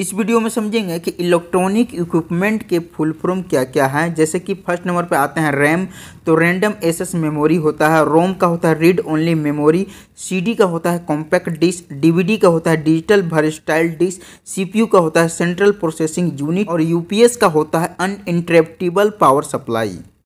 इस वीडियो में समझेंगे कि इलेक्ट्रॉनिक इक्विपमेंट के फुल फॉर्म क्या क्या हैं जैसे कि फर्स्ट नंबर पर आते हैं रैम तो रैंडम एस मेमोरी होता है रोम का होता है रीड ओनली मेमोरी सीडी का होता है कॉम्पैक्ट डिस्क डीवीडी का होता है डिजिटल स्टाइल डिस्क सीपीयू का होता है सेंट्रल प्रोसेसिंग यूनिट और यूपीएस का होता है अनइंटरप्टेबल पावर सप्लाई